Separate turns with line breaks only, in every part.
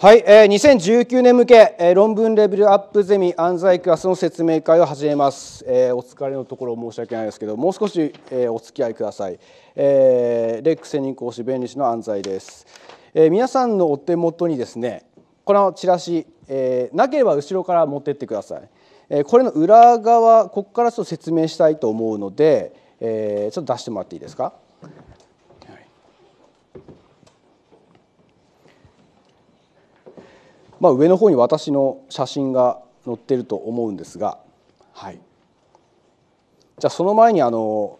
はい、えー、2019年向け、えー、論文レベルアップゼミ安西クラスの説明会を始めます、えー、お疲れのところ申し訳ないですけどもう少し、えー、お付き合いください、えー、レック専任講師弁理士の安西です、えー、皆さんのお手元にですねこのチラシ、えー、なければ後ろから持ってってください、えー、これの裏側ここからちょっと説明したいと思うので、えー、ちょっと出してもらっていいですかまあ、上の方に私の写真が載ってると思うんですが、はい、じゃあその前にあの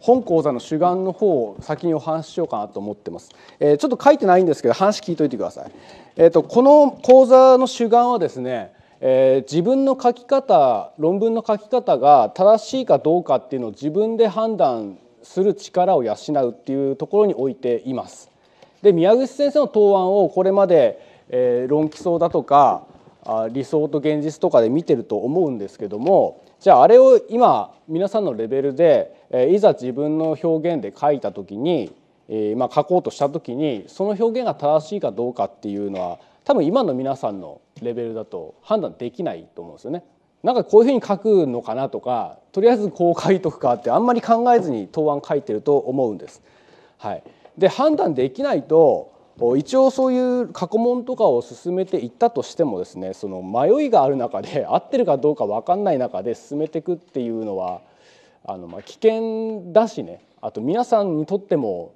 本講座の主眼の方を先にお話ししようかなと思ってます、えー、ちょっと書いてないんですけど話聞いといてください、えーと、この講座の主眼はですね、えー、自分の書き方論文の書き方が正しいかどうかっていうのを自分で判断する力を養うっていうところに置いていますで宮口先生の答案をこれまでえー、論基礎だとかあ理想と現実とかで見てると思うんですけどもじゃああれを今皆さんのレベルで、えー、いざ自分の表現で書いた時に、えー、まあ、書こうとした時にその表現が正しいかどうかっていうのは多分今の皆さんのレベルだと判断できないと思うんですよね。なんかこういうふうに書くのかなとかとりあえずこう書いとくかってあんまり考えずに答案書いてると思うんです。はい、で判断できないと一応そういう過去問とかを進めていったとしてもですねその迷いがある中で 合ってるかどうか分かんない中で進めていくっていうのはあのま危険だしねあと皆さんにとっても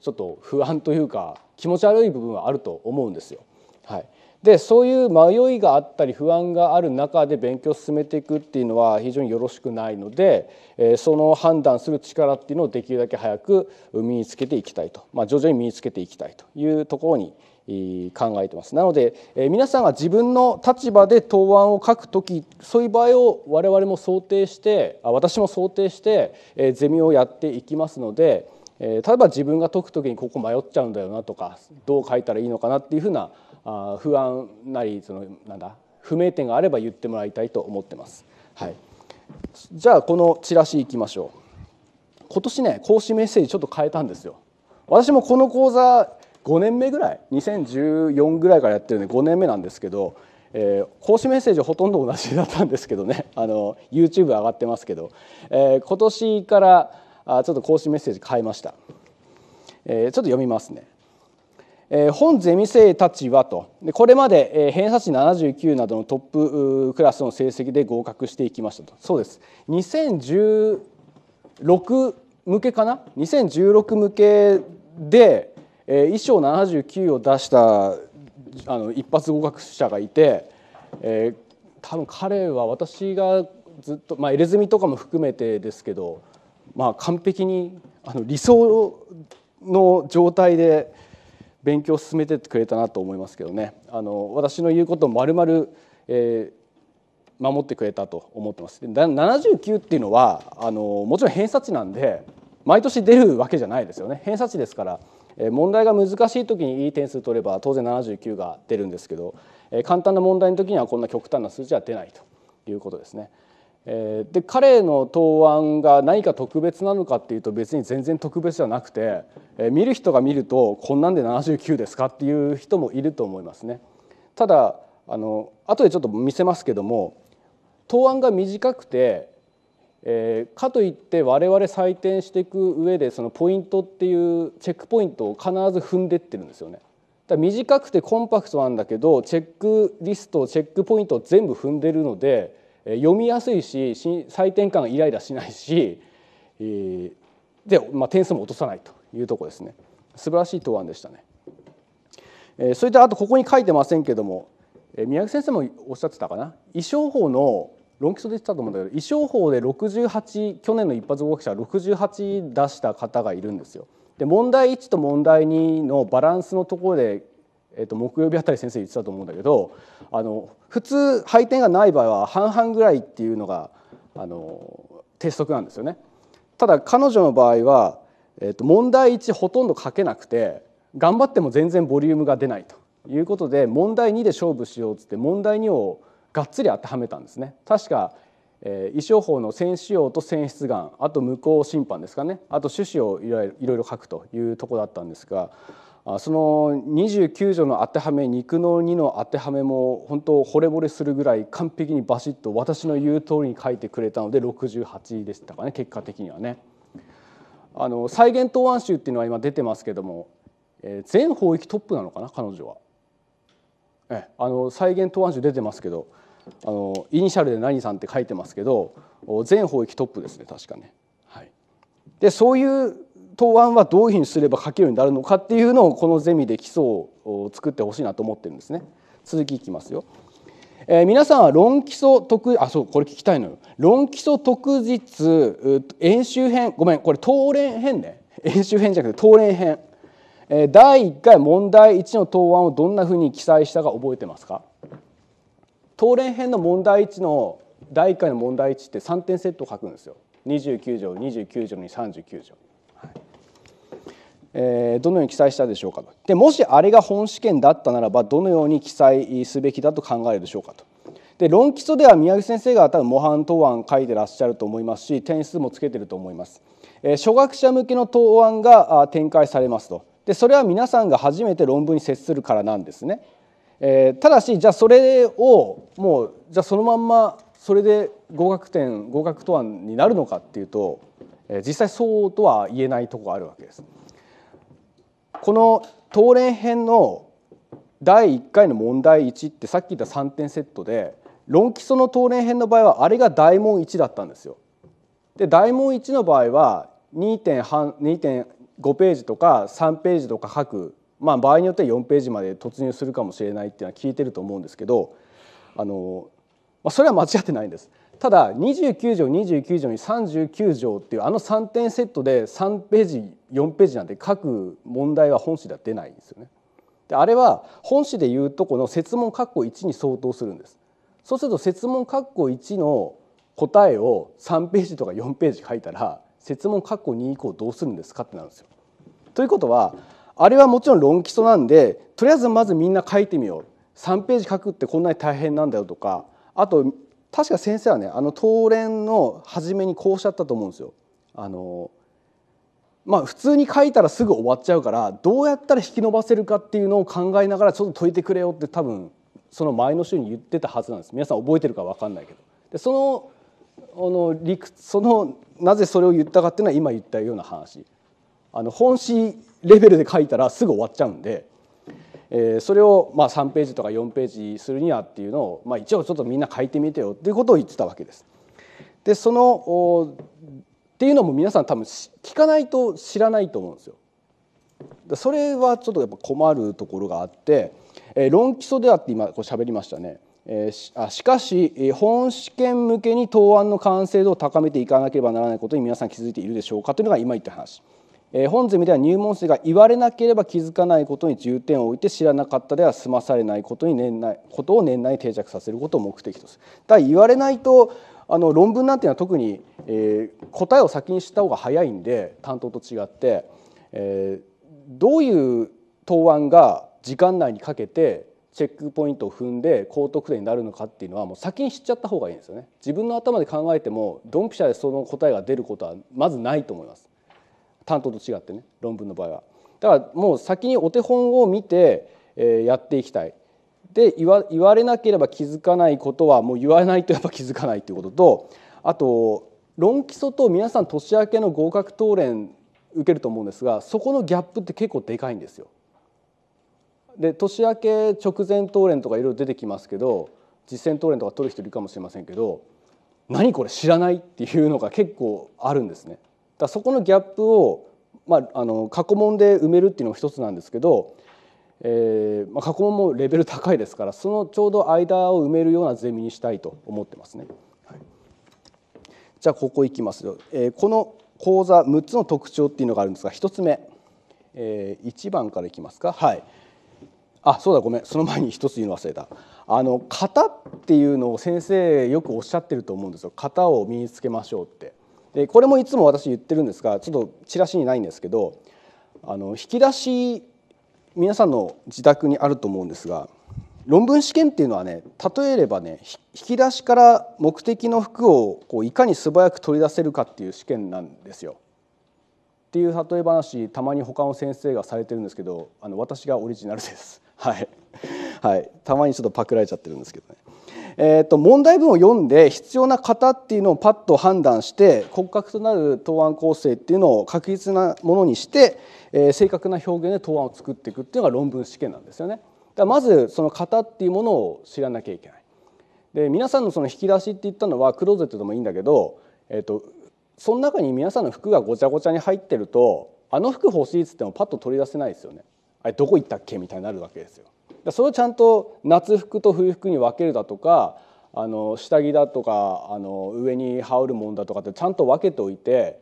ちょっと不安というか気持ち悪い部分はあると思うんですよ。はい、でそういう迷いがあったり不安がある中で勉強を進めていくっていうのは非常によろしくないので、えその判断する力っていうのをできるだけ早く身につけていきたいと、まあ、徐々に身につけていきたいというところに考えてますなので、え皆さんが自分の立場で答案を書く時そういう場合を我々も想定してあ私も想定して、えゼミをやっていきますので、え例えば自分が解く時にここ迷っちゃうんだよなとかどう書いたらいいのかなっていうふうなあ不安なりそのなんだ不明点があれば言ってもらいたいと思ってます。はい、じゃあこのチラシいきましょう。今年ね講師メッセージちょっと変えたんですよ。私もこの講座5年目ぐらい2014ぐらいからやってるんで5年目なんですけど、えー、講師メッセージほとんど同じだったんですけどね あの YouTube 上がってますけど、えー、今年からあちょっと講師メッセージ変えました、えー、ちょっと読みますね本ゼミ生たちはとこれまで偏差値79などのトップクラスの成績で合格していきましたとそうです2016向けかな2016向けで衣装79を出したあの一発合格者がいて、えー、多分彼は私がずっと、まあ、入れ墨とかも含めてですけど、まあ、完璧にあの理想の状態で。勉強を進めててくれたなと思いますけどねあの私の言うことをまるまる守ってくれたと思ってますで79っていうのはあのもちろん偏差値なんで毎年出るわけじゃないですよね偏差値ですからえ問題が難しい時にいい点数取れば当然79が出るんですけどえ簡単な問題の時にはこんな極端な数字は出ないということですね。えで彼の答案が何か特別なのかっていうと別に全然特別じゃなくて、え見る人が見るとこんなんで79ですかっていう人もいると思いますね。ただあの後でちょっと見せますけども答案が短くて、えー、かといって我々採点していく上でそのポイントっていうチェックポイントを必ず踏んでってるんですよね。だ短くてコンパクトなんだけどチェックリストチェックポイントを全部踏んでるので読みやすいし採点感イライラしないし、えー、で、まあ、点数も落とさないというとこですね素晴らしい答案でしたね、えー、それとあとここに書いてませんけども、えー、宮城先生もおっしゃってたかな衣装法の論基礎で言ってたと思うんだけど衣装法で68去年の一発合格者68出した方がいるんですよ。で問題1と問題2のバランスのところでえー、と木曜日あたり先生言ってたと思うんだけどあの普通配点がない場合は半々ぐらいっていうのがあの鉄則なんですよね。ただ彼女の場合は、えー、と問題1ほとんど書けなくて頑張っても全然ボリュームが出ないということで問題2で勝負しようっつって問題2をがっつり当てはめたんですね。確かえー、衣法の選手用と選出願あと無効審判ですかねあと趣旨をいろいろ書くというとこだったんですがその29条の当てはめ肉の2の当てはめも本当惚れ惚れするぐらい完璧にバシッと私の言う通りに書いてくれたので68でしたかね結果的にはね。あの再現答案集っていうのは今出てますけども、えー、全方域トップなのかな彼女は。えあの再現答案集出てますけどあのイニシャルで何さんって書いてますけど全方域トップですね確かね。はい、でそういう答案はどういうふうにすれば書けるようになるのかっていうのをこのゼミで基礎を作ってほしいなと思ってるんですね。続きいきますよ。えー、皆さんは論基礎特あそうこれ聞きたいのよ論基礎特日演習編ごめんこれ答練編ね演習編じゃなくて答練編、え第1回問題1の答案をどんなふうに記載したか覚えてますか答練編の問題1の第1回の問題1って3点セットを書くんですよ29条29条に39条えどのように記載したでしょうかとでもしあれが本試験だったならばどのように記載すべきだと考えるでしょうかとで論基礎では宮城先生が多分模範答案書いてらっしゃると思いますし点数もつけてると思います、え初学者向けの答案が展開されますとでそれは皆さんが初めて論文に接するからなんですね、えただしじゃあそれをもうじゃあそのまんまそれで合格点合格答案になるのかっていうと、え実際そうとは言えないとこがあるわけですこの答連編の第1回の問題1ってさっき言った3点セットで論基礎の東連編の場合はあれが大問1だったんですよ。で大問1の場合は2.5ページとか3ページとか書く、まあ、場合によっては4ページまで突入するかもしれないっていうのは聞いてると思うんですけどあの、まあ、それは間違ってないんです。ただ29条29条に39条っていうあの3点セットで3ページ4ページなんて書く問題は本誌では出ないんですよね。であれは本誌でいうとこの設問括弧1に相当するんです。そうすると設問括弧1の答えを3ページとか4ページ書いたら設問括弧2以降どうするんですかってなるんですよ。ということはあれはもちろん論基礎なんでとりあえずまずみんな書いてみよう3ページ書くってこんなに大変なんだよとかあと確か先生はねあの討論の初めにこうおっしゃったと思うんですよ。あのまあ、普通に書いたらすぐ終わっちゃうからどうやったら引き伸ばせるかっていうのを考えながらちょっと解いてくれよって多分その前の週に言ってたはずなんです皆さん覚えてるか分かんないけどでそのあの理屈そのなぜそれを言ったかっていうのは今言ったような話あの本誌レベルで書いたらすぐ終わっちゃうんでえそれをま3ページとか4ページするにはっていうのを、ま一応ちょっとみんな書いてみてよっていうことを言ってたわけです。でそのっていうのも皆さん多分聞かないと知らないと思うんですよ。それはちょっとやっぱ困るところがあって、え論基礎であって今こう喋りましたね。えー、しかし本試験向けに答案の完成度を高めていかなければならないことに皆さん気づいているでしょうかというのが今言った話。え本ゼミでは入門生が言われなければ気づかないことに重点を置いて知らなかったでは済まされないことに年内ことを年内に定着させることを目的とする。だ言われないとあの論文なんていうのは特に、えー、答えを先に知った方が早いんで担当と違って、えー、どういう答案が時間内にかけてチェックポイントを踏んで高得点になるのかっていうのはもう先に知っちゃった方がいいんですよね。自分の頭で考えてもドンピシャでその答えが出ることはまずないと思います。担当と違ってね論文の場合は。だからもう先にお手本を見て、えー、やっていきたい。で言わ言われなければ気づかないことはもう言わないとやっぱ気づかないていうこととあと論基礎と皆さん年明けの合格答練受けると思うんですがそこのギャップって結構でかいんですよ。で年明け直前答練とかいろいろ出てきますけど実践答練とか取る人いるかもしれませんけど何これ知らないっていうのが結構あるんですね。だそこのギャップを、まあ、あの過去問で埋めるっていうのも一つなんですけど、えーまあ、過去問もレベル高いですからそのちょうど間を埋めるようなゼミにしたいと思ってますね。じゃあここいきますよ、えー、この講座6つの特徴っていうのがあるんですが1つ目、えー、1番からいきますかはいあそうだごめんその前に1つ言うの忘れたあの型っていうのを先生よくおっしゃってると思うんですよ型を身につけましょうってでこれもいつも私言ってるんですがちょっとチラシにないんですけどあの引き出し皆さんの自宅にあると思うんですが論文試験っていうのはね例えればね引き出しから目的の服をこういかに素早く取り出せるかっていう試験なんですよ。っていう例え話たまに他の先生がされてるんですけどあの私がオリジナルです。はい、はい、たまにちょっとパクられちゃってるんですけどね。えー、と問題文を読んで必要な方っていうのをパッと判断して骨格となる答案構成っていうのを確実なものにして、えー、正確な表現で答案を作っていくっていうのが論文試験なんですよね。だまずその型っていうものを知らなきゃいけない。で皆さんのその引き出しって言ったのはクローゼットでもいいんだけど、えーと、とその中に皆さんの服がごちゃごちゃに入ってるとあの服欲しいっつってもパッと取り出せないですよね。あれどこ行ったっけみたいになるわけですよ。それをちゃんと夏服と冬服に分けるだとかあの下着だとかあの上に羽織るもんだとかってちゃんと分けておいて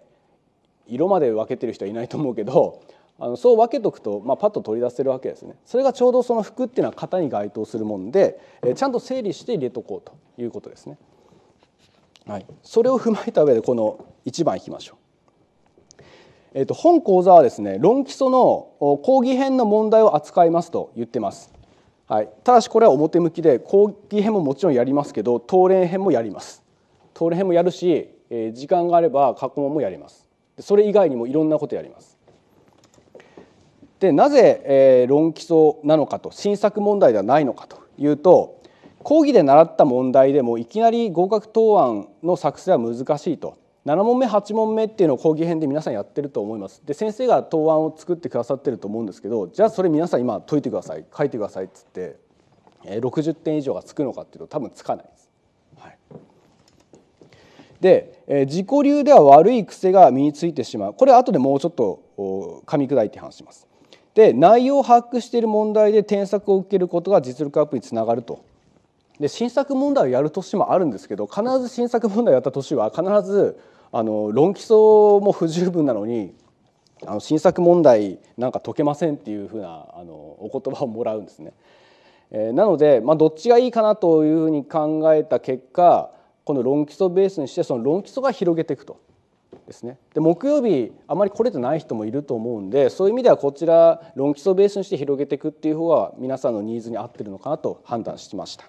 色まで分けてる人はいないと思うけどあのそう分けとくと、まあ、パッと取り出せるわけですねそれがちょうどその服っていうのは型に該当するもんで、えちゃんと整理して入れとこうということですね。はい、それを踏まえた上でこの1番いきましょう。えっと本講座はですね論基礎の講義編の問題を扱いますと言ってます。はい、ただしこれは表向きで講義編ももちろんやりますけど当連編もやります当連編もやるし、えー、時間があれば過去問もやりますでそれ以外にもいろんなことやりますでなぜ、えー、論基礎なのかと新作問題ではないのかというと講義で習った問題でもいきなり合格答案の作成は難しいと7問目8問目っていうのを講義編で皆さんやってると思いますで先生が答案を作ってくださってると思うんですけどじゃあそれ皆さん今解いてください書いてくださいっつって60点以上がつくのかっていうと多分つかないです。はい、で自己流では悪い癖が身についてしまうこれ後でもうちょっと噛み砕いて話します。で内容を把握している問題で添削を受けることが実力アップにつながるとで新作問題をやる年もあるんですけど必ず新作問題をやった年は必ずあの論基礎も不十分なのにあの新作問題なんか解けませんっていうふうなあのお言葉をもらうんですね。えー、なので、まあ、どっちがいいかなというふうに考えた結果この論基礎ベースにしてその論基礎が広げていくとですねで木曜日あまり来れてない人もいると思うんでそういう意味ではこちら論基礎ベースにして広げていくっていう方が皆さんのニーズに合ってるのかなと判断しました。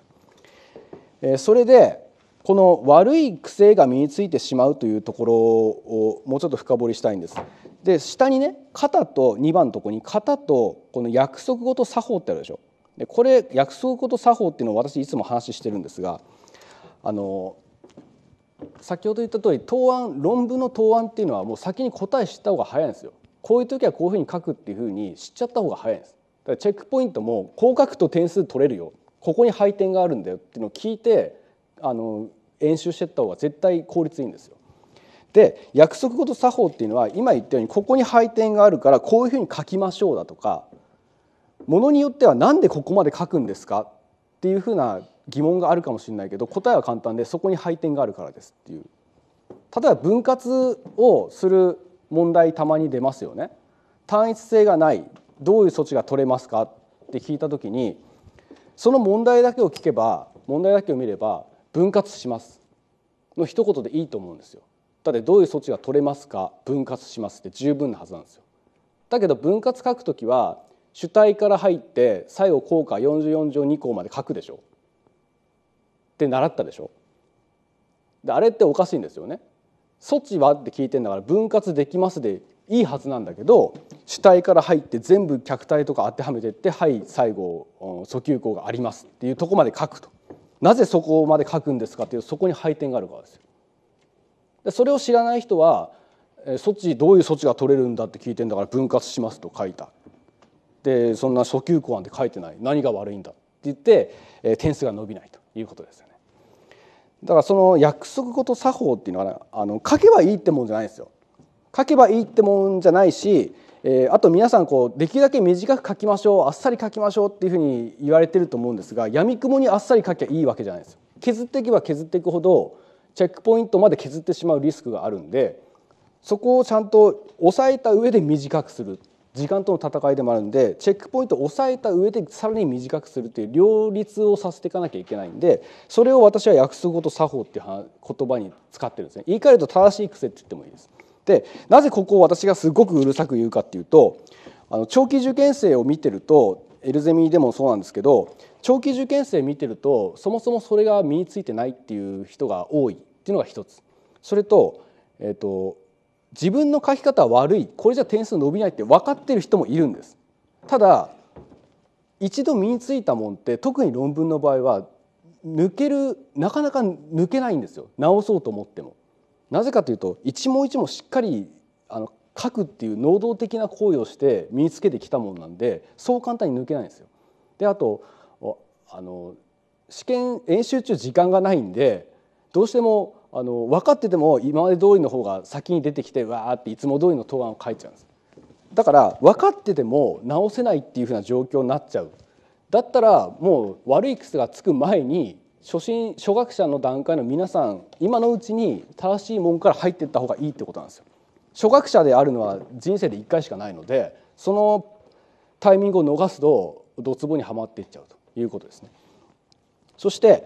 それでこの悪い癖が身についてしまうというところをもうちょっと深掘りしたいんです。で下にね肩と2番のとこに肩とこの約束事作法ってあるでしょ。でこれ約束事作法っていうのを私いつも話してるんですがあの先ほど言った通り答案論文の答案っていうのはもう先に答え知った方が早いんですよ。こういう時はこういうふうに書くっていうふうに知っちゃった方が早いんです。だからチェックポイントも広角と点数取れるよここに配点があるんだよっていうのを聞いてあの演習してった方が絶対効率いいんですよ。で約束事作法っていうのは今言ったようにここに配点があるからこういうふうに書きましょうだとかものによっては何でここまで書くんですかっていうふうな疑問があるかもしれないけど答えは簡単でそこに配点があるからですっていう例えば分割をする問題たまに出ますよね。単一性がないどういう措置が取れますかって聞いた時にその問題だけを聞けば問題だけを見れば分割しますの一言でいいと思うんですよ。だってどういう措置が取れますか分割しますって十分なはずなんですよ。だけど分割書くときは主体から入って最後効果44条2項まで書くでしょって習ったでしょであれっておかしいんですよね。措置はって聞いてんだから分割できますでいいはずなんだけど主体から入って全部客体とか当てはめてってはい最後訴求項がありますっていうとこまで書くとなぜそこまで書くんですかっていうそこに配点があるからですよ。でそれを知らない人は措置どういう措置が取れるんだって聞いてんだから分割しますと書いたでそんな訴求項なんて書いてない何が悪いんだって言って点数が伸びないということですよね。だからその約束事作法っていうのは、あの書けばいいってもんじゃないんですよ書けばいいってもんじゃないし、えー、あと皆さんこうできるだけ短く書きましょうあっさり書きましょうっていうふうに言われてると思うんですがやみくもにあっさり書きゃいいわけじゃないです削っていけば削っていくほどチェックポイントまで削ってしまうリスクがあるんでそこをちゃんと抑えた上で短くする時間との戦いでもあるんでチェックポイントを抑えた上でさらに短くするという両立をさせていかなきゃいけないんでそれを私は訳す語と作法っていう言葉に使ってるんですね言い換えると正しい癖って言ってもいいです。でなぜここを私がすごくうるさく言うかっていうとあの長期受験生を見てるとエルゼミでもそうなんですけど長期受験生見てるとそもそもそれが身についてないっていう人が多いっていうのが一つそれと,、えーと、自分の書き方悪いこれじゃ点数伸びないって分かってる人もいるんですただ一度身についたもんって特に論文の場合は抜けるなかなか抜けないんですよ直そうと思っても。なぜかというと一問一問しっかりあの書くっていう能動的な行為をして身につけてきたものなんでそう簡単に抜けないんですよ。であとあの試験演習中時間がないんでどうしてもあの分かってても今まで通りの方が先に出てきてわーっていつも通りの答案を書いちゃうんです。だから分かってても直せないっていうふうな状況になっちゃうだったらもう悪い癖がつく前に初心初学者の段階の皆さん今のうちに正しい門から入っていった方がいいってことなんですよ。初学者であるのは人生で1回しかないのでそのタイミングを逃すとドツボにはまっていっちゃうということですね。そして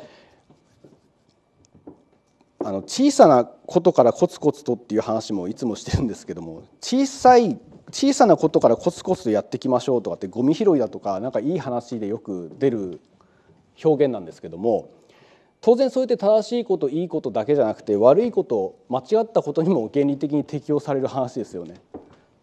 あの小さなことからコツコツとっていう話もいつもしてるんですけども小さい小さなことからコツコツとやっていきましょうとかってゴミ拾いだとか何かいい話でよく出る表現なんですけども当然そうやって正しいこといいことだけじゃなくて悪いこと間違ったことにも原理的に適用される話ですよね。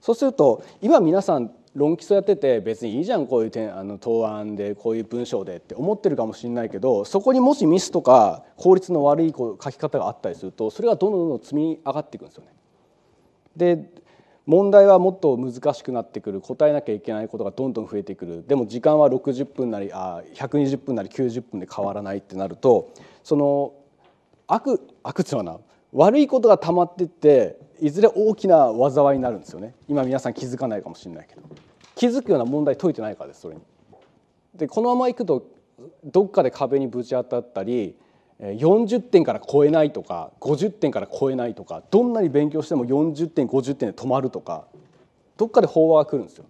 そうすると今皆さん論基礎やってて別にいいじゃんこういう点あの答案でこういう文章でって思ってるかもしれないけどそこにもしミスとか効率の悪い書き方があったりするとそれがどんどんどんどん積み上がっていくんですよね。で問題はもっと難しくなってくる答えなきゃいけないことがどんどん増えてくるでも時間は60分なりあ120分なり90分で変わらないってなるとその悪悪ってうのはな悪いことが溜まってっていずれ大きな災いになるんですよね今皆さん気づかないかもしれないけど気づくような問題解いてないからですそれに。でこのままいくとどっかで壁にぶち当たったり40点から超えないとか50点から超えないとかどんなに勉強しても40点50点で止まるとかどっかで飽和が来るんですよ。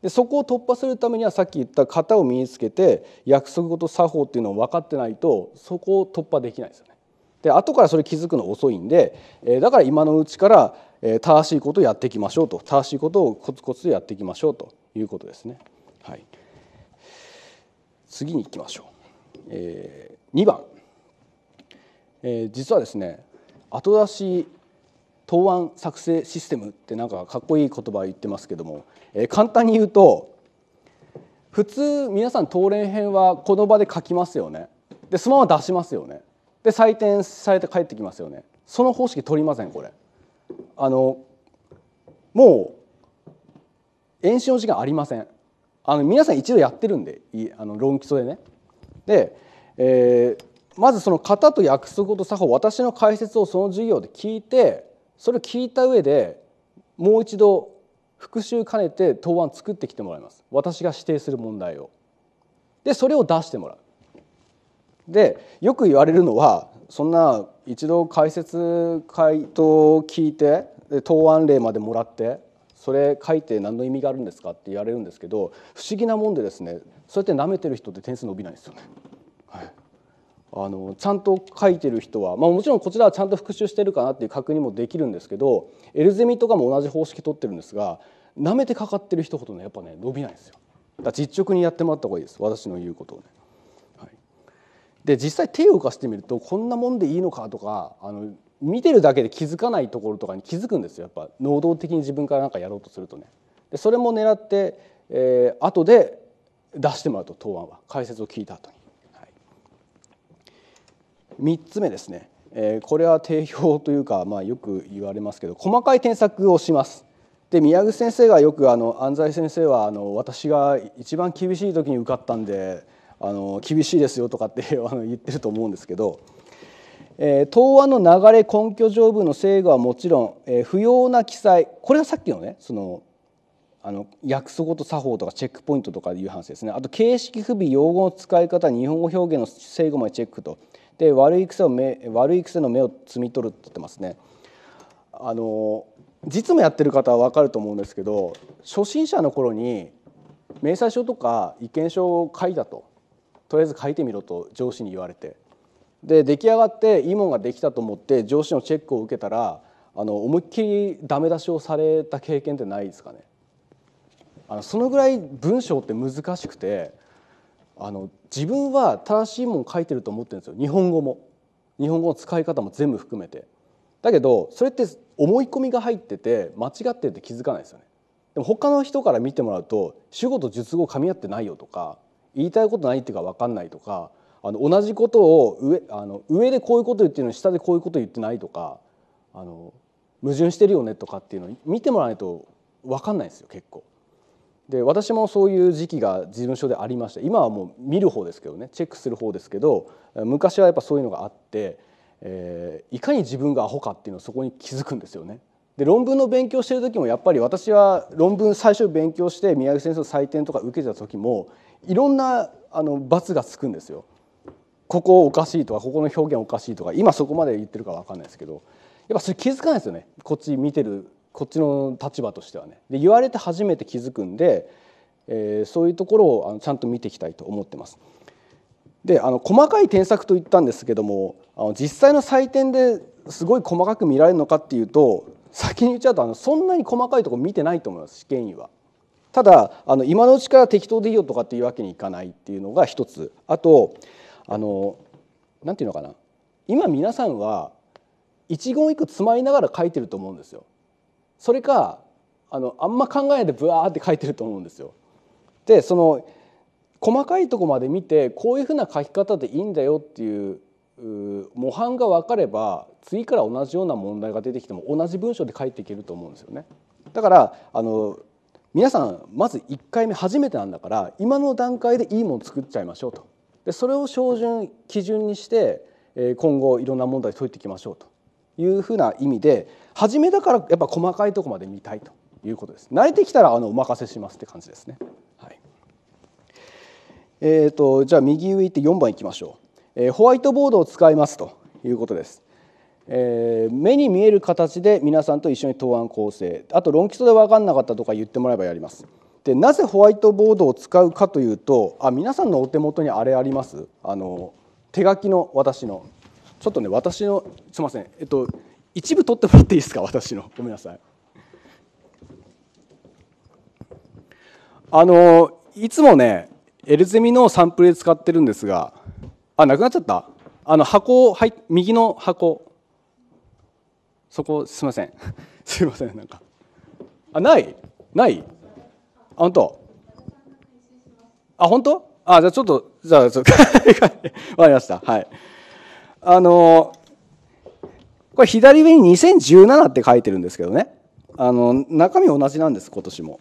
でそこを突破するためにはさっき言った型を身につけて約束事作法っていうのを分かってないとそこを突破できないですよね。で後からそれ気づくの遅いんで、えだから今のうちからえ正しいことをやっていきましょうと正しいことをコツコツとやっていきましょうということですね。はい、次に行きましょう。えー、2番えー、実はですね後出し答案作成システムってなんかかっこいい言葉言ってますけども、えー、簡単に言うと普通皆さん答練編はこの場で書きますよねでそのまま出しますよねで採点されて帰ってきますよねその方式取りませんこれあのもう演習の時間ありませんあの皆さん一度やってるんであの論基礎でねで、えー、まずその型と約束と作法私の解説をその授業で聞いてそれを聞いた上でもう一度復習兼ねて答案作ってきてもらいます私が指定する問題を。でそれを出してもらう。でよく言われるのはそんな一度解説回答を聞いて答案例までもらってそれ書いて何の意味があるんですかって言われるんですけど不思議なもんでですねそうやって舐めてる人って点数伸びないんですよね。あのちゃんと書いてる人は、まあ、もちろんこちらはちゃんと復習してるかなっていう確認もできるんですけどエルゼミとかも同じ方式取ってるんですがなめてかかってる人ほどねやっぱね伸びないんですよ。だ実直にやってもらった方がいいです私の言うことをね。はい、で実際手を動かしてみるとこんなもんでいいのかとかあの見てるだけで気づかないところとかに気づくんですよやっぱ能動的に自分から何かやろうとするとね。でそれも狙って、えー、後で出してもらうと答案は解説を聞いた後に。3つ目ですね、えー、これは定評というか、まあ、よく言われますけど細かい添削をします。で宮口先生がよくあの安西先生はあの私が一番厳しい時に受かったんであの厳しいですよとかって 言ってると思うんですけど。えー、答案の流れ根拠条文の制御はもちろん、えー、不要な記載これはさっきのねそのあの約束と作法とかチェックポイントとかいう話ですねあと形式不備用語の使い方日本語表現の制御までチェックとで悪い癖を目悪い癖の目を摘み取るって言ってますね。あの実務やってる方は分かると思うんですけど初心者の頃に明細書とか意見書を書いたととりあえず書いてみろと上司に言われてで出来上がっていいもんができたと思って上司のチェックを受けたらあの思いっきりダメ出しをされた経験ってないですかねあのそのぐらい文章って難しくてあの自分は正しいもん書いてると思ってるんですよ日本語も日本語の使い方も全部含めてだけどそれって思い込みが入ってて間違ってて気づかないですよねでも他の人から見てもらうと主語と述語噛み合ってないよとか言いたいことないっていうか分かんないとかあの同じことを上あの上でこういうこと言ってるのに下でこういうこと言ってないとかあの矛盾してるよねとかっていうのを見てもらわないと分かんないですよ結構。で私もそういう時期が事務所でありまして今はもう見る方ですけどねチェックする方ですけど昔はやっぱそういうのがあって、えー、いかに自分がアホかっていうのをそこに気づくんですよね。で論文の勉強してる時もやっぱり私は論文最初勉強して宮城先生の採点とか受けてた時もいろんなあの罰がつくんですよ。ここおかしいとかここの表現おかしいとか今そこまで言ってるか分かんないですけどやっぱそれ気づかないですよねこっち見てるこっちの立場としてはねで言われて初めて気づくんで、えー、そういうところをあのちゃんと見ていきたいと思ってます。であの細かい添削と言ったんですけどもあの実際の採点ですごい細かく見られるのかっていうと先に言っちゃうとあのそんなに細かいとこ見てないと思います試験員は。ただあの今のうちから適当でいいよとかっていうわけにいかないっていうのが一つあとあのなんていうのかな今皆さんは一言一句つまりながら書いてると思うんですよ。それかあのあんま考えないでブワーって書いてると思うんですよ。でその細かいとこまで見てこういうふうな書き方でいいんだよっていう模範が分かれば次から同じような問題が出てきても同じ文章で書いていけると思うんですよね。だからあの皆さんまず1回目初めてなんだから今の段階でいいもの作っちゃいましょうとでそれを標準基準にしてえ今後いろんな問題解いていきましょうというふうな意味で初めだからやっぱ細かいとこまで見たいということです慣れてきたらあのお任せしますって感じですね、はい、えーと、とじゃあ右上行って4番いきましょう、えー、ホワイトボードを使いますということですえー、目に見える形で皆さんと一緒に答案構成あと論基礎で分かんなかったとか言ってもらえばやりますでなぜホワイトボードを使うかというとあ皆さんのお手元にあれありますあの手書きの私のちょっとね私のすみませんえっと一部取ってもらっていいですか 私のごめんなさいあのいつもねエルゼミのサンプルで使ってるんですがあなくなっちゃったあの箱はい右の箱そこすみません すみませんなんかあないないあ本当あ本当あじゃあちょっとじゃあちょっと分 かりましたはいあの、これ左上に2017って書いてるんですけどね。あの、中身同じなんです、今年も。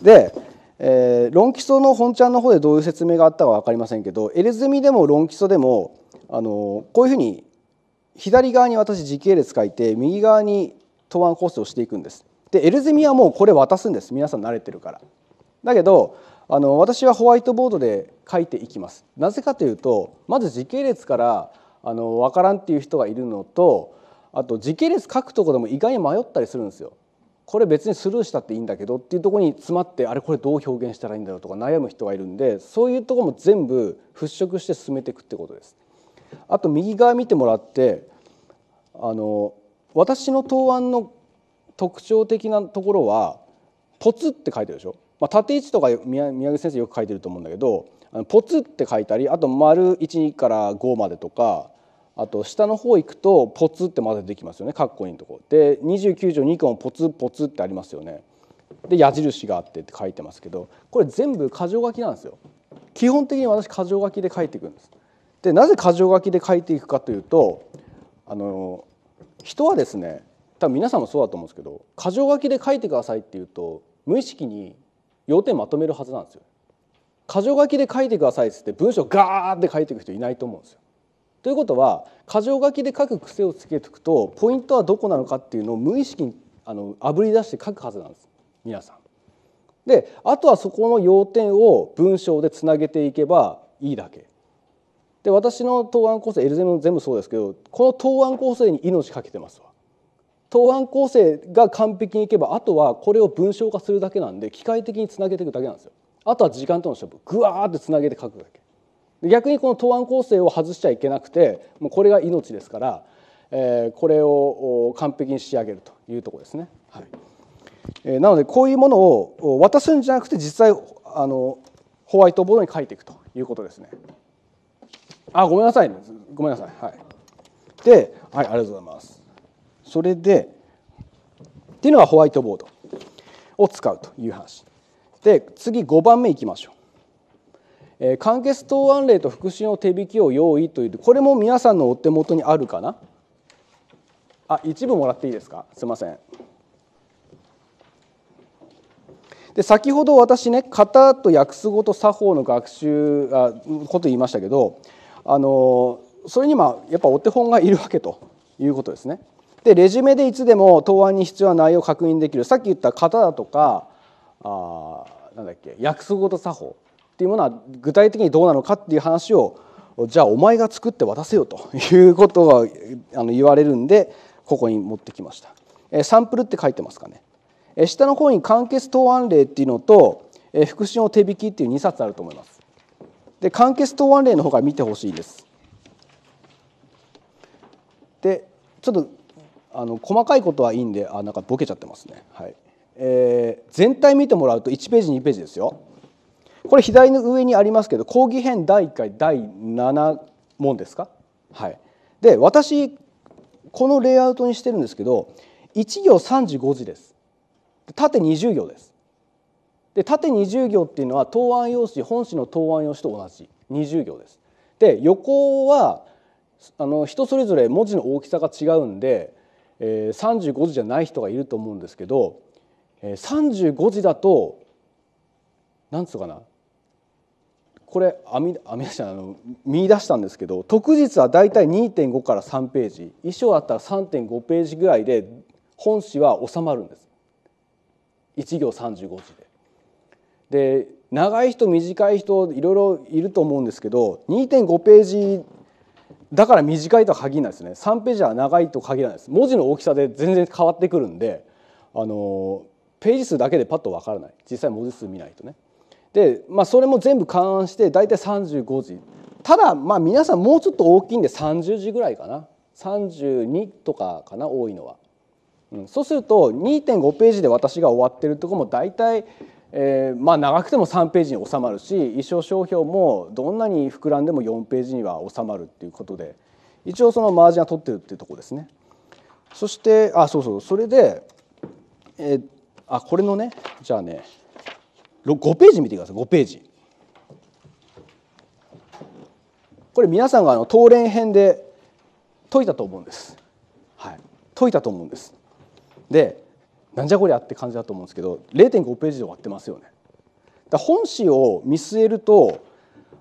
で、えー、論基礎の本ちゃんの方でどういう説明があったか分かりませんけど、エレ済みでも論基礎でも、あの、こういうふうに左側に私時系列書いて、右側に答案構成をしていくんです。で、エレ済みはもうこれ渡すんです。皆さん慣れてるから。だけど、あの私はホワイトボードで書いていきますなぜかというとまず時系列からあの分からんっていう人がいるのとあと時系列書くとこでも意外に迷ったりするんですよ。これ別にスルーしたっていいんだけどっていうとこに詰まってあれこれどう表現したらいいんだろうとか悩む人がいるんでそういうとこも全部払拭して進めていくってことです。あと右側見てもらってあの私の答案の特徴的なところは「ポツ」って書いてるでしょまあ、縦位置とか宮城先生よく書いてると思うんだけど「あのポツ」って書いたりあと「丸12から5までとかあと下の方行くと「ポツ」ってまた出てきますよねかっこいいとこ。で29条2項も「ポツポツ」ってありますよね。で矢印があってって書いてますけどこれ全部箇条書きなんですよ。基本的に私箇条書きで書いていくんです。でなぜ箇条書きで書いていくかというとあの人はですね多分皆さんもそうだと思うんですけど箇条書きで書いてくださいっていうと無意識に要点まとめるはずなんですよ。箇条書きで書いてくださいっつって文章ガーって書いていく人いないと思うんですよ。ということは箇条書きで書く癖をつけておくとポイントはどこなのかっていうのを無意識にあの炙り出して書くはずなんです皆さん。であとはそこの要点を文章でつなげていけばいいだけ。で私の答案構成エルゼム全部そうですけどこの答案構成に命かけてます答案構成が完璧にいけばあとはこれを文章化するだけなんで機械的につなげていくだけなんですよあとは時間との勝負ぐわーってつなげて書くだけ逆にこの答案構成を外しちゃいけなくてもうこれが命ですから、えー、これを完璧に仕上げるというとこですね、はいえー、なのでこういうものを渡すんじゃなくて実際あのホワイトボードに書いていくということですねあごめんなさい、ごめんなさいはいではいありがとうございますそれでっていうのはホワイトボードを使うという話で次5番目いきましょう、えー、完結答案例と復習の手引きを用意というこれも皆さんのお手元にあるかなあ一部もらっていいですかすいませんで先ほど私ね型と訳す語と作法の学習あこと言いましたけどあのそれにまあやっぱお手本がいるわけということですね。でレジュメでいつでも答案に必要な内容を確認できるさっき言った型だとかあなんだっけ約束事作法っていうものは具体的にどうなのかっていう話をじゃあお前が作って渡せよと いうことがあの言われるんでここに持ってきました。えサンプルって書いてますかね。え下の方に完結答案例っていうのと、え復習の手引きっていう2冊あると思います。で完結答案例の方から見てほしいです。でちょっとあの細かいことはいいんであなんかボケちゃってますね、はいえー、全体見てもらうと1ページ2ページですよこれ左の上にありますけど講義編第1回第7問ですかはいで私このレイアウトにしてるんですけど1行35時です縦20行ですで縦20行っていうのは答案用紙本紙の答案用紙と同じ20行ですで横はあの人それぞれ文字の大きさが違うんでえ35時じゃない人がいると思うんですけど、え35時だとなんつうかなこれ編み編み出したあの見出したんですけど特日はだいたい2.5から3ページ衣装あったら3.5ページぐらいで本誌は収まるんです1行35字で。で長い人短い人いろいろいると思うんですけど2.5ページだから短いとは限らないですね3ページは長いと限らないです文字の大きさで全然変わってくるんであのページ数だけでパッとわからない実際文字数見ないとねで、まあ、それも全部勘案して大体35字ただまあ皆さんもうちょっと大きいんで30字ぐらいかな32とかかな多いのは、うん、そうすると2.5ページで私が終わってるとこも大体えー、まあ、長くても3ページに収まるし衣装商標もどんなに膨らんでも4ページには収まるっていうことで一応そのマージンは取ってるっていうとこですね。そしてあそうそうそれで、えー、あこれのねじゃあね5ページ見てください5ページ。これ皆さんがあの東連編で解いたと思うんです。はい、解いたと思うんです。でなんじゃこりゃって感じだと思うんですけど0.5ページで終わってますよね。だ本誌を見据えると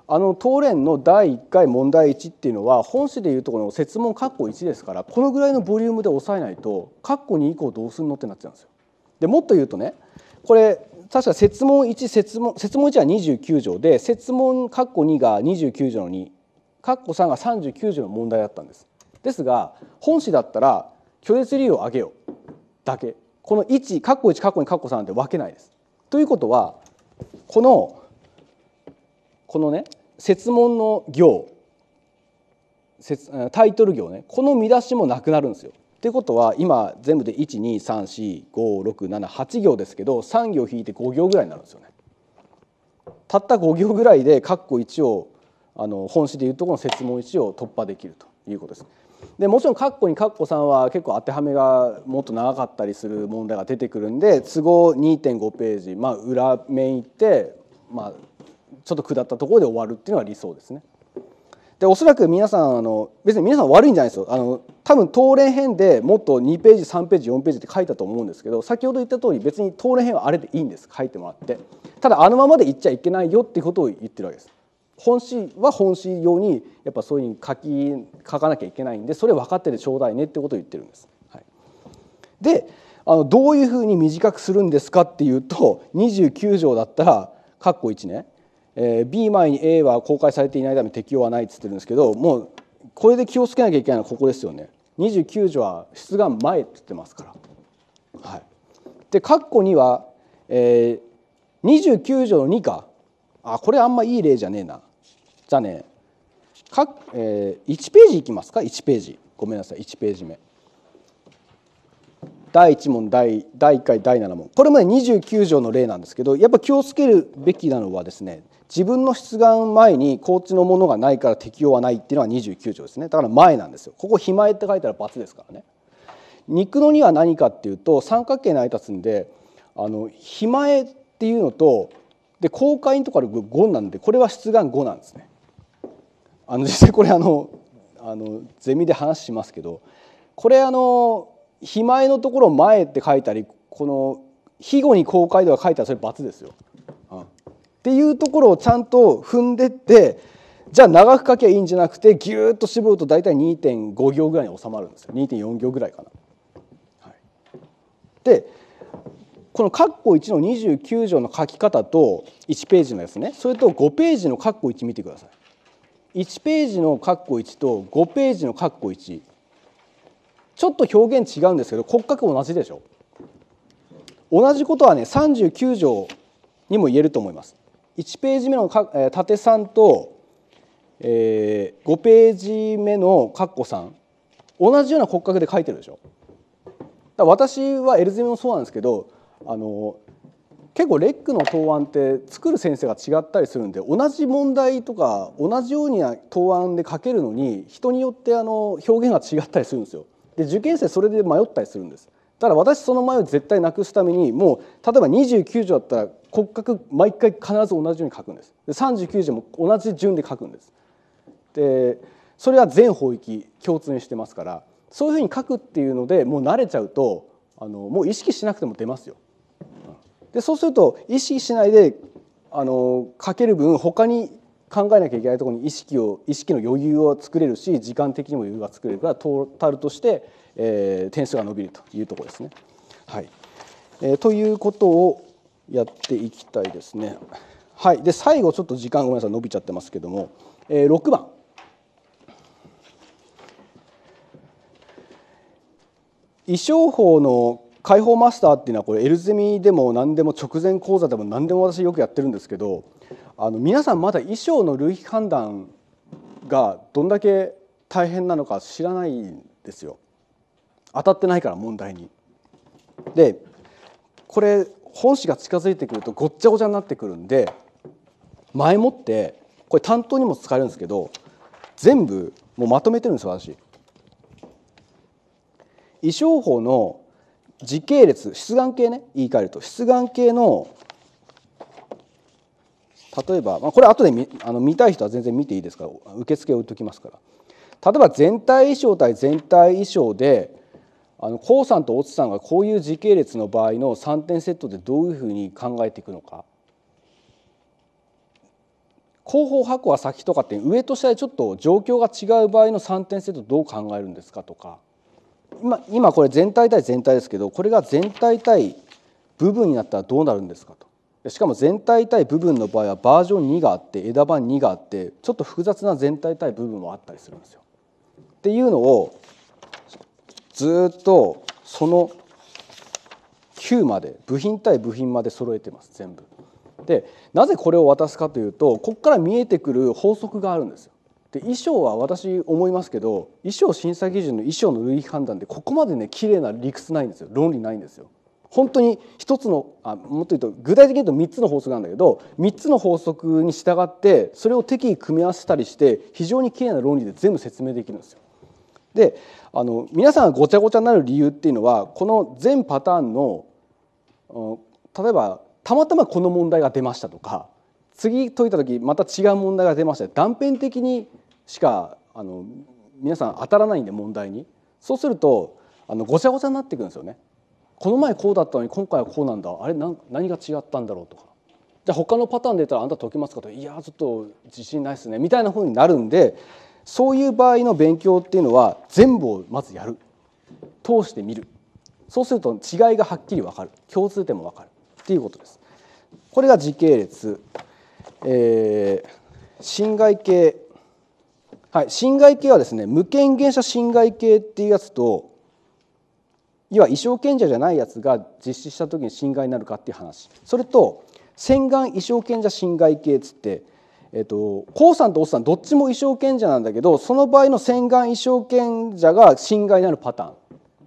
あの東連の第1回問題1っていうのは本誌でいうとこの設問括弧1ですからこのぐらいのボリュームで抑えないと括弧2以降どうするのってなっちゃうんですよ。でもっと言うとねこれ確か設問1設問設問1は29条で設問括弧2が29条の2括弧3が39条の問題だったんです。ですが本誌だったら拒絶理由を上げようだけこの1カッコ1カッコ2カッコ3んて分けないです。ということはこのこのね設問の行タイトル行ねこの見出しもなくなるんですよ。ということは今全部で1234567行ですけど3行引いて5行ぐらいになるんですよね。たった5行ぐらいで括弧1をあの本詞でいうとこの設問1を突破できるということです。でもちろん括弧に括弧さ3は結構当てはめがもっと長かったりする問題が出てくるんで都合2.5ページ、まあ、裏面行って、まあ、ちょっと下ったところで終わるっていうのが理想ですね。でおそらく皆さんあの別に皆さん悪いんじゃないですよあの多分当連編でもっと2ページ3ページ4ページって書いたと思うんですけど先ほど言った通り別に当連編はあれでいいんです書いてもらってただあのままでいっちゃいけないよっていうことを言ってるわけです本誌は本誌用にやっぱそういう書き書かなきゃいけないんでそれ分かっててちょうだいねってことを言ってるんです。はい、であのどういうふうに短くするんですかっていうと29条だったら括弧1ね、えー、B 前に A は公開されていないため適用はないっつってるんですけどもうこれで気をつけなきゃいけないのはここですよね29条は出願前って言ってますから。はい、で括弧2は、えー、29条の2かあこれあんまいい例じゃねえなじゃあねか、えー、1ページいきますか1ページごめんなさい1ページ目第1問第第1回第7問これまで29条の例なんですけどやっぱ気をつけるべきなのはですね自分の出願前に高知のものがないから適用はないっていうのは29条ですねだから前なんですよここ「暇前」って書いたら×ですからね肉の2は何かっていうと三角形の挨拶んであの暇前っていうのとで公開とかで5なんでこれは出願5なんですね。あの実際これあのあのゼミで話しますけどこれあの「肥前」のところ「前」って書いたりこの「肥後に公開度」が書いたらそれ×ですよ。っていうところをちゃんと踏んでってじゃあ長く書きゃいいんじゃなくてぎゅっと絞ると大体2.5行ぐらいに収まるんですよ2.4行ぐらいかな。はい、でこの括弧1の29条の書き方と1ページのやつねそれと5ページの括弧1見てください1ページの括弧1と5ページの括弧1ちょっと表現違うんですけど骨格同じでしょ同じことはね39条にも言えると思います1ページ目の縦3と、えー、5ページ目の括弧3同じような骨格で書いてるでしょだ私はエルゼミもそうなんですけどあの結構レックの答案って作る先生が違ったりするんで同じ問題とか同じように答案で書けるのに人によってあの表現が違ったりするんですよ。で受験生それで迷ったりするんです。ただ私その前を絶対なくすためにもう例えば29条だったら骨格毎回必ず同じように書くんです。で39条も同じ順で書くんです。でそれは全方域共通にしてますからそういうふうに書くっていうのでもう慣れちゃうとあのもう意識しなくても出ますよ。でそうすると意識しないであのかける分他に考えなきゃいけないところに意識を意識の余裕を作れるし時間的にも余裕が作れるからトータルとして、えー、点数が伸びるというところですね。はいえー、ということをやっていきたいですね。はい、で最後ちょっと時間ごめんなさい伸びちゃってますけども、えー、6番。衣装法の解放マスターっていうのはこれ L ゼミでも何でも直前講座でも何でも私よくやってるんですけどあの皆さんまだ衣装の類比判断がどんだけ大変なのか知らないんですよ当たってないから問題に。でこれ本誌が近づいてくるとごっちゃごちゃになってくるんで前もってこれ担当にも使えるんですけど全部もうまとめてるんですよ私。衣装法の時系列出願系ね言い換えると出願系の例えば、まあ、これ後で見あの見たい人は全然見ていいですから受付を置いときますから例えば全体衣装対全体衣装であのコウさんとオツさんがこういう時系列の場合の3点セットでどういうふうに考えていくのか後方白は先とかって上と下でちょっと状況が違う場合の3点セットどう考えるんですかとか今今これ全体対全体ですけどこれが全体対部分になったらどうなるんですかとしかも全体対部分の場合はバージョン2があって枝番2があってちょっと複雑な全体対部分もあったりするんですよ。っていうのをずっとその9まで部品対部品まで揃えてます全部。でなぜこれを渡すかというとここから見えてくる法則があるんですよ。で衣装は私思いますけど衣装審査基準の衣装の類比判断でここまでね綺麗な理屈ないんですよ論理ないんですよ。本当に一つのあもっと言うと具体的に言うと3つの法則なんだけど3つの法則に従ってそれを適宜組み合わせたりして非常に綺麗な論理で全部説明できるんですよ。であの皆さんがごちゃごちゃになる理由っていうのはこの全パターンの例えばたまたまこの問題が出ましたとか次解いた時また違う問題が出ました断片的にしかあの皆さん当たらないんで問題にそうするとあのごちゃごちゃになってくるんですよねこの前こうだったのに今回はこうなんだあれ何が違ったんだろうとかじゃあ他のパターンで言ったらあんた解けますかといやちょっと自信ないですねみたいなふうになるんでそういう場合の勉強っていうのは全部をまずやる通してみるそうすると違いがはっきり分かる共通点も分かるっていうことです。これが時系列、えー、侵害系はい、侵害系はですね無権限者侵害系っていうやつと要は衣装権者じゃないやつが実施した時に侵害になるかっていう話それと洗顔衣装権者侵害系っつって、えっと、コさんとおっさんどっちも衣装権者なんだけどその場合の洗顔衣装権者が侵害になるパター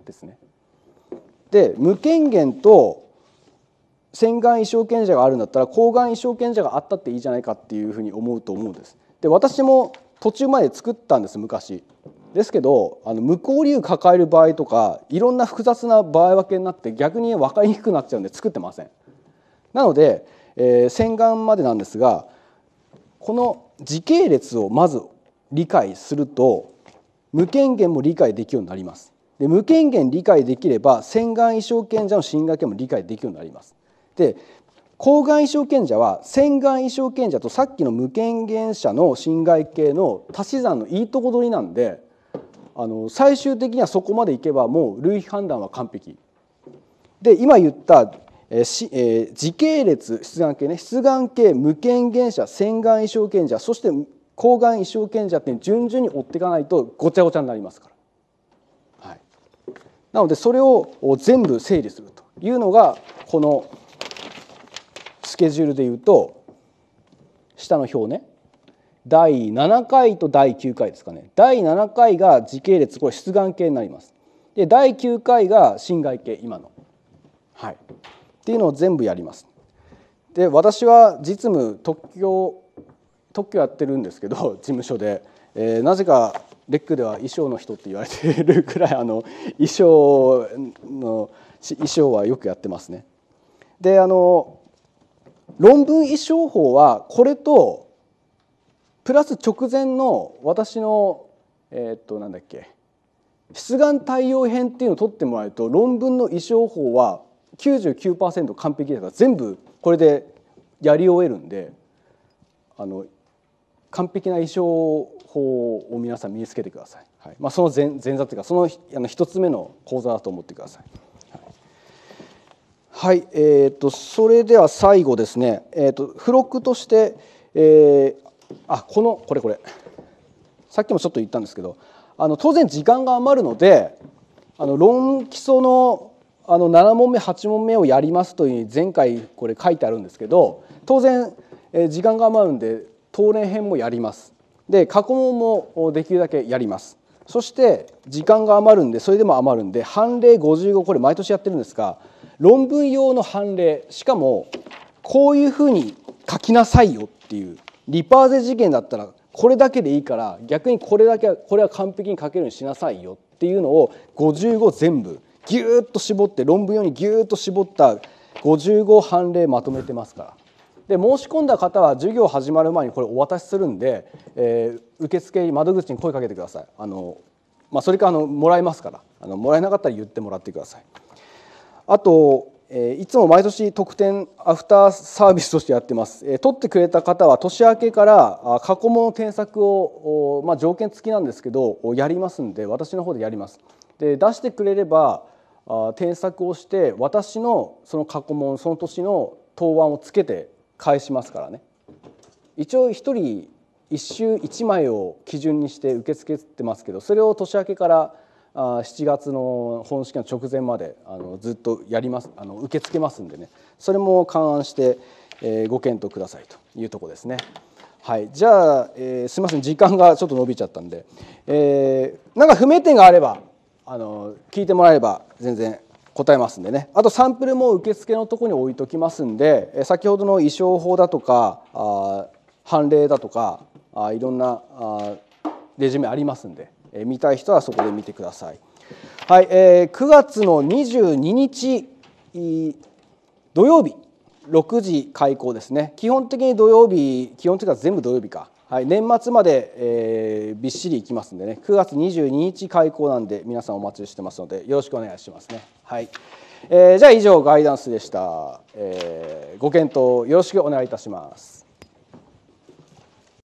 ンですね。で無権限と洗顔衣装権者があるんだったら抗がん衣装権者があったっていいじゃないかっていうふうに思うと思うんです。で私も途中まで作ったんです昔。ですけどあの無効理由抱える場合とかいろんな複雑な場合分けになって逆に分かりにくくなっちゃうんで作ってません。なので、えー、洗顔までなんですがこの時系列をまず理解すると無権限も理解できるようになります。で無権限理解できれば洗顔衣装権者の侵害権も理解できるようになります。で抗がん衣植賢者は洗顔衣装賢者とさっきの無権限者の侵害系の足し算のいいとこ取りなんであの最終的にはそこまでいけばもう類比判断は完璧。で今言ったえーえー、時系列出願系ね出願系無権限者洗顔衣装賢者そして抗がん衣装賢者って順々に追っていかないとごちゃごちゃになりますから、はい、なのでそれを全部整理するというのがこのケジュールでいうと下の表ね第7回と第9回ですかね第7回が時系列これ出願系になりますで第9回が侵害系今のはいっていうのを全部やりますで私は実務特許特許やってるんですけど 事務所で、えー、なぜかレックでは衣装の人って言われてるくらいあの衣装の衣装はよくやってますねであの論文意思法はこれとプラス直前の私のえっとなんだっけ出願対応編っていうのを取ってもらうと論文の意証法は99%完璧だから全部これでやり終えるんであの完璧な意証法を皆さん身につけてください、はいまあ、その前前座というかそのあの1つ目の講座だと思ってください。はい、えーと、それでは最後ですね、えーと、付録として、えー、あこのこれこれさっきもちょっと言ったんですけどあの当然時間が余るのであの論基礎のあの7問目8問目をやりますという前回これ書いてあるんですけど当然、えー、時間が余るんで当連編もやりますで過去問もできるだけやりますそして時間が余るんでそれでも余るんで判例55これ毎年やってるんですが論文用の判例しかもこういうふうに書きなさいよっていうリパーゼ事件だったらこれだけでいいから逆にこれだけこれは完璧に書けるようにしなさいよっていうのを55全部ギューッと絞って論文用にギューッと絞った55判例まとめてますから。で申し込んだ方は授業始まる前にこれお渡しするんで、えー、受付窓口に声かけてくださいあの、まあ、それかあのもらえますからあのもらえなかったら言ってもらってください。あと、えー、いつも毎年特典アフターサービスとしてやってます、えー、取ってくれた方は年明けから過去問の添削を、まあ、条件付きなんですけどやりますんで私の方でやりますで出してくれればあ添削をして私のその過去問その年の答案をつけて返しますからね一応1人1週1枚を基準にして受け付けてますけどそれを年明けからあ7月の本試験の直前まであのずっとやりますあの受け付けますんでねそれも勘案して、えー、ご検討くださいというとこですね。はい、じゃあ、えー、すみません時間がちょっと伸びちゃったんで、えー、なんか不明点があればあの聞いてもらえれば全然答えますんでねあとサンプルも受付のとこに置いときますんで、え先ほどの衣装法だとかあ判例だとかあいろんなあレジュメありますんで。え見たい人はそこで見てください。はい、えー、9月の22日土曜日6時開校ですね。基本的に土曜日、基本的には全部土曜日か。はい、年末まで、えー、びっしりいきますんでね9月22日開校なんで皆さんお待ちしてますのでよろしくお願いしますね。はい、えー、じゃあ以上ガイダンスでした、えー、ご検討よろしくお願いいたします。